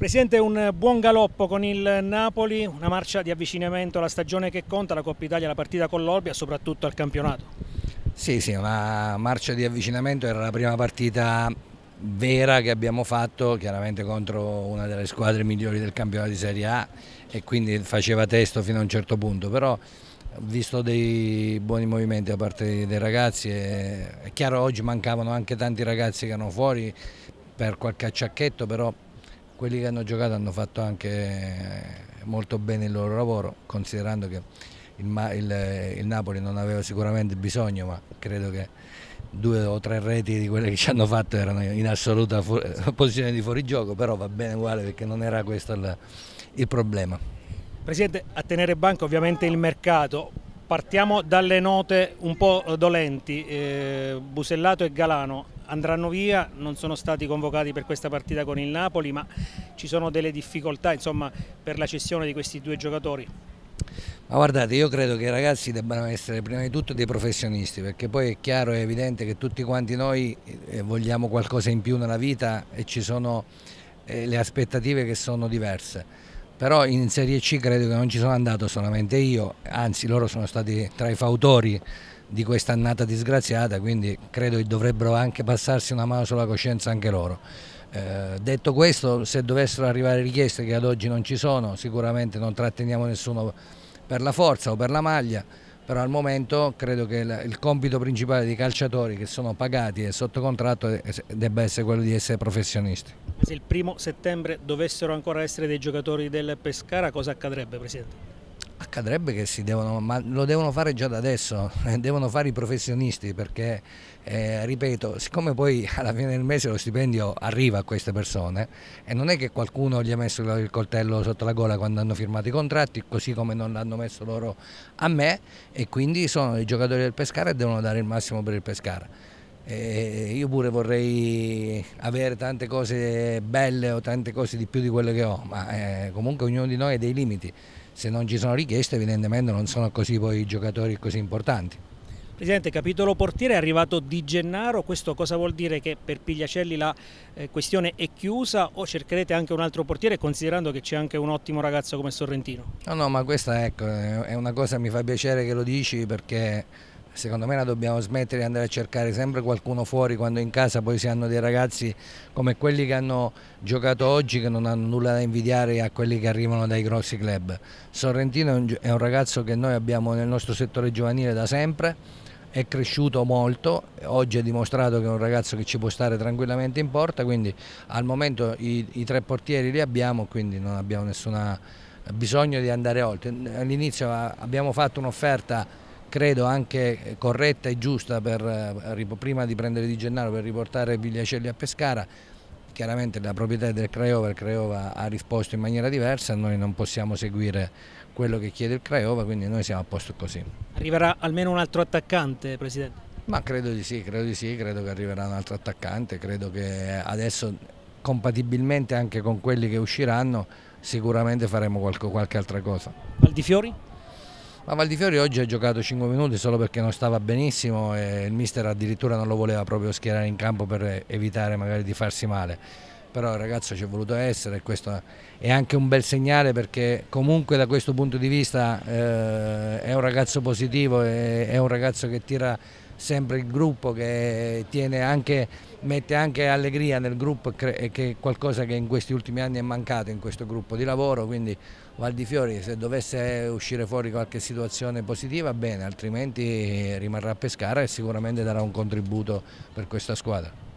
Presidente, un buon galoppo con il Napoli, una marcia di avvicinamento alla stagione che conta, la Coppa Italia, la partita con l'Orbia, soprattutto al campionato. Sì, sì, una marcia di avvicinamento, era la prima partita vera che abbiamo fatto, chiaramente contro una delle squadre migliori del campionato di Serie A e quindi faceva testo fino a un certo punto, però ho visto dei buoni movimenti da parte dei ragazzi, è chiaro oggi mancavano anche tanti ragazzi che erano fuori per qualche acciacchetto, però quelli che hanno giocato hanno fatto anche eh, molto bene il loro lavoro, considerando che il, il, il Napoli non aveva sicuramente bisogno, ma credo che due o tre reti di quelle che ci hanno fatto erano in assoluta eh, posizione di fuorigioco, però va bene uguale perché non era questo il, il problema. Presidente, a tenere banco ovviamente il mercato, partiamo dalle note un po' dolenti, eh, Busellato e Galano, andranno via, non sono stati convocati per questa partita con il Napoli, ma ci sono delle difficoltà insomma, per la cessione di questi due giocatori. Ma guardate, io credo che i ragazzi debbano essere prima di tutto dei professionisti, perché poi è chiaro e evidente che tutti quanti noi eh, vogliamo qualcosa in più nella vita e ci sono eh, le aspettative che sono diverse però in Serie C credo che non ci sono andato solamente io, anzi loro sono stati tra i fautori di questa annata disgraziata, quindi credo che dovrebbero anche passarsi una mano sulla coscienza anche loro. Eh, detto questo, se dovessero arrivare richieste che ad oggi non ci sono, sicuramente non tratteniamo nessuno per la forza o per la maglia, però al momento credo che il compito principale dei calciatori che sono pagati e sotto contratto eh, debba essere quello di essere professionisti. Se il primo settembre dovessero ancora essere dei giocatori del Pescara, cosa accadrebbe Presidente? Accadrebbe che si devono, ma lo devono fare già da adesso, eh, devono fare i professionisti perché, eh, ripeto, siccome poi alla fine del mese lo stipendio arriva a queste persone e non è che qualcuno gli ha messo il coltello sotto la gola quando hanno firmato i contratti, così come non l'hanno messo loro a me e quindi sono i giocatori del Pescara e devono dare il massimo per il Pescara eh, io pure vorrei avere tante cose belle o tante cose di più di quelle che ho, ma eh, comunque ognuno di noi ha dei limiti. Se non ci sono richieste evidentemente non sono così poi i giocatori così importanti. Presidente, capitolo portiere è arrivato Di Gennaro, questo cosa vuol dire? Che per Pigliacelli la eh, questione è chiusa o cercherete anche un altro portiere considerando che c'è anche un ottimo ragazzo come Sorrentino? No, no, ma questa ecco, è una cosa che mi fa piacere che lo dici perché secondo me la dobbiamo smettere di andare a cercare sempre qualcuno fuori quando in casa poi si hanno dei ragazzi come quelli che hanno giocato oggi che non hanno nulla da invidiare a quelli che arrivano dai grossi club. Sorrentino è un, ragazzo che noi abbiamo nel nostro settore giovanile da sempre, è cresciuto molto, oggi ha dimostrato che è un ragazzo che ci può stare tranquillamente in porta, quindi al momento i, i tre portieri li abbiamo, quindi non abbiamo nessun bisogno di andare oltre. All'inizio ah, abbiamo fatto un'offerta credo anche corretta e giusta per, eh, prima di prendere Di Gennaro per riportare Vigliacelli a Pescara. Chiaramente la proprietà è del Craiova, il Craiova ha risposto in maniera diversa, noi non possiamo seguire quello che chiede il Craiova, quindi noi siamo a posto così. Arriverà almeno un altro attaccante, Presidente? Ma credo di sì, credo di sì, credo che arriverà un altro attaccante, credo che adesso compatibilmente anche con quelli che usciranno sicuramente faremo qualche, qualche altra cosa. Valdifiori? Ma Valdifiori oggi ha giocato 5 minuti solo perché non stava benissimo e il mister addirittura non lo voleva proprio schierare in campo per evitare magari di farsi male. Però il ragazzo ci è voluto essere e questo è anche un bel segnale perché comunque da questo punto di vista eh, è un ragazzo positivo, è, è un ragazzo che tira sempre il gruppo che tiene anche, mette anche allegria nel gruppo che è qualcosa che in questi ultimi anni è mancato in questo gruppo di lavoro, quindi Valdifiori se dovesse uscire fuori qualche situazione positiva bene, altrimenti rimarrà a Pescara e sicuramente darà un contributo per questa squadra.